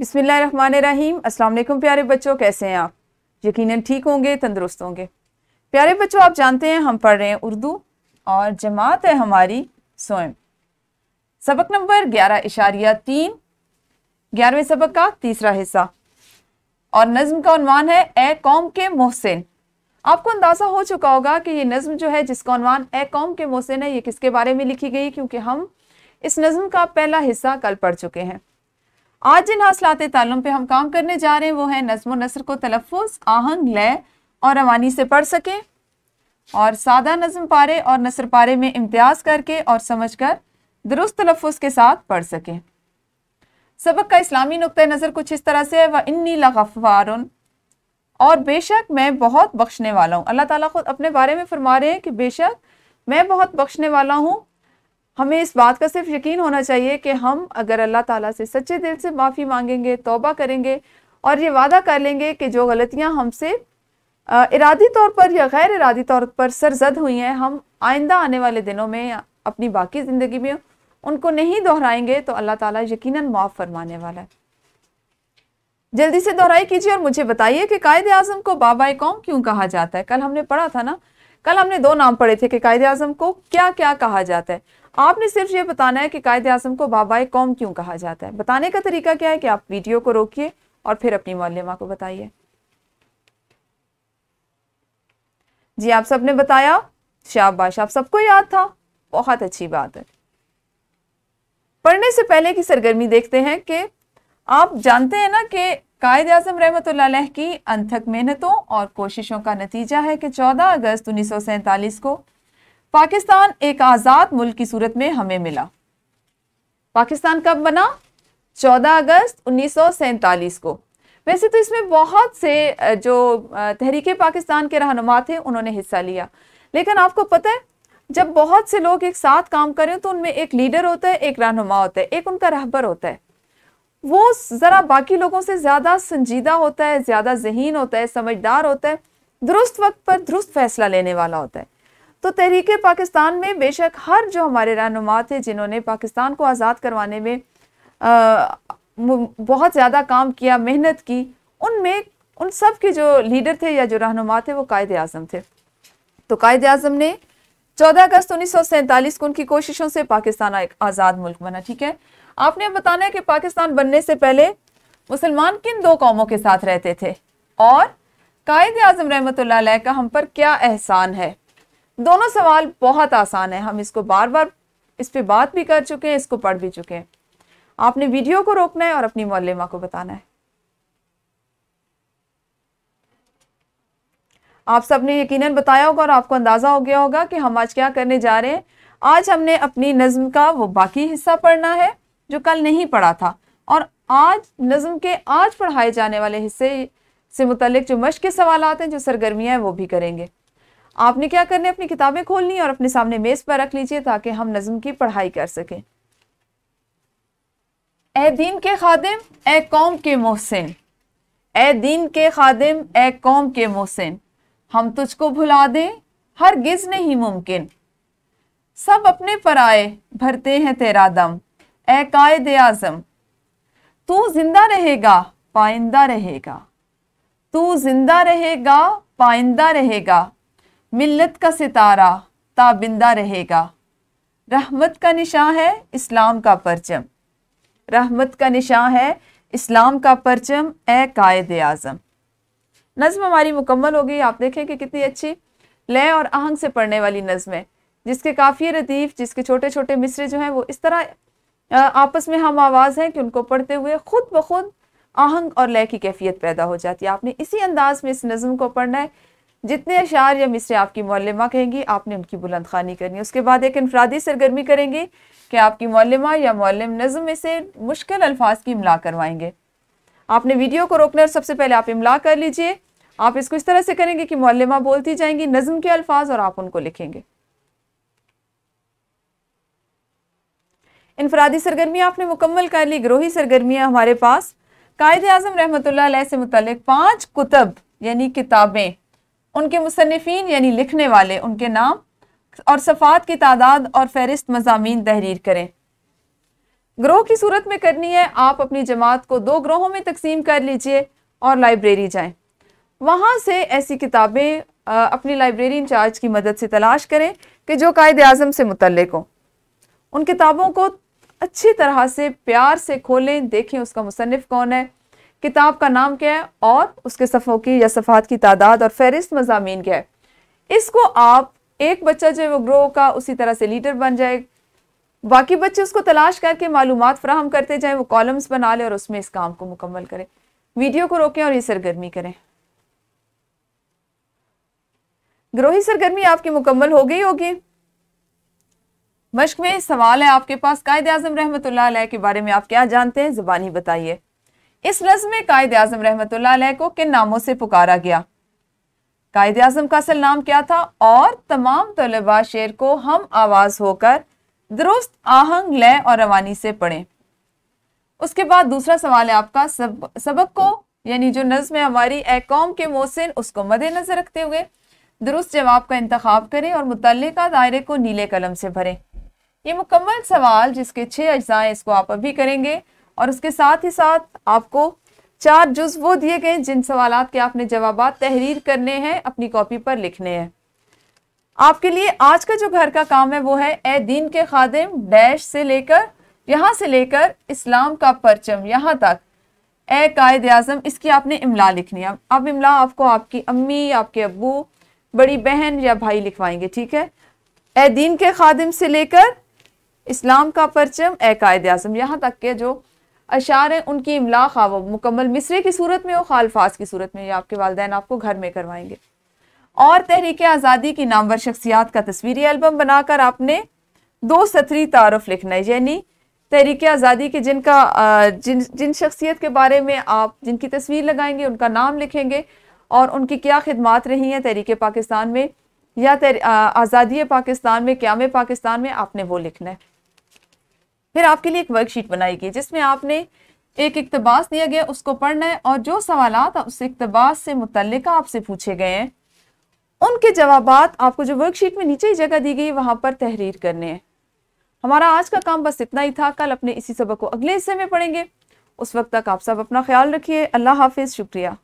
बिसमीम अल्लाम प्यारे बच्चों कैसे हैं आप यकीनन ठीक होंगे तंदुरुस्त होंगे प्यारे बच्चों आप जानते हैं हम पढ़ रहे हैं उर्दू और जमात है हमारी सोएम सबक नंबर ग्यारह इशारिया तीन ग्यारहवें सबक का तीसरा हिस्सा और नज़म का अनवान है ए कौम के मोहसिन आपको अंदाज़ा हो चुका होगा कि ये नज़म जो है जिसका अनवान ए कौम के मोहसिन है ये किसके बारे में लिखी गई क्योंकि हम इस नज़म का पहला हिस्सा कल पढ़ चुके हैं आज जिन हौसलाते तालुम पे हम काम करने जा रहे हैं वो है नज्म नसर को तलफ़ आहंग लय और रवानी से पढ़ सकें और सादा नज़म पारे और नसर पारे में इम्तियाज़ करके और समझ कर दुरुस्त तलफ़ के साथ पढ़ सकें सबक का इस्लामी नुक़ नज़र कुछ इस तरह से है वह इन्नी लगफ़ार और बेशक मैं बहुत बख्शने वाला हूँ अल्लाह ताला खुद अपने बारे में फरमा रहे हैं कि बेशक मैं बहुत बख्शने वाला हूँ हमें इस बात का सिर्फ यकीन होना चाहिए कि हम अगर अल्लाह ताला से सच्चे दिल से माफ़ी मांगेंगे तोबा करेंगे और ये वादा कर लेंगे कि जो गलतियाँ हमसे इरादी तौर पर या गैर इरादी तौर पर सरजद हुई हैं हम आइंदा आने वाले दिनों में अपनी बाकी ज़िंदगी में उनको नहीं दोहराएंगे तो अल्लाह ताला यकीनन माफ़ फरमाने वाला है जल्दी से दोहराई कीजिए और मुझे बताइए कि कायद अजम को बाबा कौम क्यों कहा जाता है कल हमने पढ़ा था ना कल हमने दो नाम पढ़े थे कि कायद अजम को क्या क्या कहा जाता है आपने सिर्फ ये बताना है कि कायद अजम को बाबा कौम क्यों कहा जाता है बताने का तरीका क्या है कि आप वीडियो को रोकिए और फिर अपनी मौलिमा को बताइए जी आप सबने बताया शाबाश आप सबको याद था बहुत अच्छी बात है पढ़ने से पहले की सरगर्मी देखते हैं कि आप जानते हैं ना कि कायद अजम रहमत की अनथक मेहनतों और कोशिशों का नतीजा है कि 14 अगस्त उन्नीस को पाकिस्तान एक आज़ाद मुल्क की सूरत में हमें मिला पाकिस्तान कब बना 14 अगस्त उन्नीस को वैसे तो इसमें बहुत से जो तहरीक पाकिस्तान के रहनुमा थे उन्होंने हिस्सा लिया लेकिन आपको पता है जब बहुत से लोग एक साथ काम करें तो उनमें एक लीडर होता है एक रहनुमा होता है एक उनका रहबर होता है वो ज़रा बाकी लोगों से ज़्यादा संजीदा होता है ज़्यादा जहीन होता है समझदार होता है दुरुस्त वक्त पर दुरुस्त फैसला लेने वाला होता है तो तहरीक पाकिस्तान में बेशक हर जो हमारे रहनुमा थे जिन्होंने पाकिस्तान को आज़ाद करवाने में आ, बहुत ज़्यादा काम किया मेहनत की उनमें उन सब के जो लीडर थे या जो रहनुमा थे वो कायद अजम थे तो कायद अजम ने 14 अगस्त उन्नीस को उनकी कोशिशों से पाकिस्तान एक आज़ाद मुल्क बना ठीक है आपने बताना है कि पाकिस्तान बनने से पहले मुसलमान किन दो कौमों के साथ रहते थे और कायद अजम रहमत का हम पर क्या एहसान है दोनों सवाल बहुत आसान है हम इसको बार बार इस पर बात भी कर चुके हैं इसको पढ़ भी चुके हैं आपने वीडियो को रोकना है और अपनी मौलिमा को बताना है आप सबने यकीनन बताया होगा और आपको अंदाज़ा हो गया होगा कि हम आज क्या करने जा रहे हैं आज हमने अपनी नज्म का वो बाकी हिस्सा पढ़ना है जो कल नहीं पढ़ा था और आज नज्म के आज पढ़ाए जाने वाले हिस्से से मुतलिक जो मश्क के सवाल हैं जो सरगर्मियाँ हैं वो भी करेंगे आपने क्या करना है अपनी किताबें खोलनी और अपने सामने मेज़ पर रख लीजिए ताकि हम नज़म की पढ़ाई कर सकें ए दीन के खादिम ए कौम के मोहसिन ए दीन के खादिम ए कौम के मोहसिन हम तुझको भुला दें हर गिज नहीं मुमकिन सब अपने पर आए भरते हैं तेरा दम ए कायद आजम तू जिंदा रहेगा पाइंदा रहेगा तू जिंदा रहेगा पाइंदा रहेगा मिल्लत का सितारा ताबिंदा रहेगा रहमत का निशान है इस्लाम का परचम रहमत का निशान है इस्लाम का परचम ए कायद आज़म नज़म हमारी मुकम्मल हो गई आप देखें कि कितनी अच्छी लय और आहंग से पढ़ने वाली नज़म है जिसके काफ़ी रतीफ़ जिसके छोटे छोटे मिसरे जो हैं वो इस तरह आपस में हम आवाज़ हैं कि उनको पढ़ते हुए ख़ुद ब खुद आहंग और लय की कैफियत पैदा हो जाती है आपने इसी अंदाज़ में इस नज़म को पढ़ना है जितने अशार या मिसरे आपकी मौलमा कहेंगी आपने उनकी बुलंद खानी करनी है उसके बाद एक इनफरादी सरगर्मी करेंगे कि आपकी मौलमा या मौलम नज़म में से मुश्किल अल्फाज की इमला करवाएंगे आपने वीडियो को रोकना और सबसे पहले आप इमला कर लीजिए आप इसको इस तरह से करेंगे कि मौलमा बोलती जाएंगी नज़म के अल्फाज और आप उनको लिखेंगे इनफरादी सरगर्मियाँ आपने मुकम्मल कर ली ग्रोही सरगर्मियाँ हमारे पास कायद अजम रहमत से मुतल पाँच कुतब यानी किताबें उनके मुसनफिन यानी लिखने वाले उनके नाम और सफ़ात की तादाद और फहरिस्त मजामी तहरीर करें ग्रोह की सूरत में करनी है आप अपनी जमात को दो ग्रोहों में तकसीम कर लीजिए और लाइब्रेरी जाएं वहाँ से ऐसी किताबें अपनी लाइब्रेरी इंचार्ज की मदद से तलाश करें कि जो कायद अजम से मुतलक हों उन किताबों को अच्छी तरह से प्यार से खोलें देखें उसका मुसनफ़ कौन है किताब का नाम क्या है और उसके सफ़ों की या सफ़ात की तादाद और फहरिस्त मजामी क्या है इसको आप एक बच्चा जो है वो ग्रो का उसी तरह से लीडर बन जाए बाकी बच्चे उसको तलाश करके मालूम फ्राहम करते जाएँ वो कॉलम्स बना लें और उसमें इस काम को मुकम्मल करें वीडियो को रोकें और ये सरगर्मी करें ग्रोही सरगर्मी आपकी मुकम्मल हो गई होगी मश्क में सवाल है आपके पास कायद अजम रहमत के बारे में आप क्या जानते हैं ज़बानी बताइए इस रस्म में कायद आजम रहमत को किन नामों से पुकारा गया कायद आजम का असल नाम क्या था और तमाम तलबा शेर को हम आवाज़ होकर दुरुस्त आहंग लय और रवानी से पढ़ें उसके बाद दूसरा सवाल है आपका सब सबक को यानी जो नज्म है हमारी ए कौम के मोहसिन उसको मद्देनजर रखते हुए दुरुस्त जवाब का इंतखा करें और मुतल दायरे को नीले कलम से भरें ये मुकम्मल सवाल जिसके छः अज्जा इसको आप अभी करेंगे और उसके साथ ही साथ आपको चार जुज वो दिए गए जिन सवाल के आपने जवाब तहरीर करने हैं अपनी कॉपी पर लिखने हैं आपके लिए आज का जो घर का काम है वो है ए दीन के खादिम डैश से लेकर यहाँ से लेकर इस्लाम का परचम यहाँ तक ए कायद आजम इसकी आपने इमला लिखनी है अब इमला आपको आपकी अम्मी आपके अबू बड़ी बहन या भाई लिखवाएंगे ठीक है ए दीन के खादिम से लेकर इस्लाम का परचम ए कायद आजम यहाँ तक के जो अशार हैं उनकी इमला खाव मुकम्मल मिसरे की सूरत में और ख़ालफाज की सूरत में या आपके वालदे आपको घर में करवाएंगे और तहरीक आज़ादी की नामवर शख्सियात का तस्वीरी एल्बम बनाकर आपने दो सतरी तारफ़ लिखना है यानी तहरीक आज़ादी के जिनका जिन जिन शख्सियत के बारे में आप जिनकी तस्वीर लगाएंगे उनका नाम लिखेंगे और उनकी क्या खिदमत रही हैं तहरीक पाकिस्तान में या आज़ादी पाकिस्तान में क्याम पाकिस्तान में आपने वो लिखना है फिर आपके लिए एक वर्कशीट बनाएगी जिसमें आपने एक इकतबास दिया गया उसको पढ़ना है और जो सवाल उस इकतबास से मुतल आपसे पूछे गए हैं उनके जवाब आपको जो वर्कशीट में नीचे ही जगह दी गई वहाँ पर तहरीर करने हैं हमारा आज का काम बस इतना ही था कल अपने इसी सबक को अगले हिस्से में पढ़ेंगे उस वक्त तक आप सब अपना ख्याल रखिए अल्लाह हाफिज़ शुक्रिया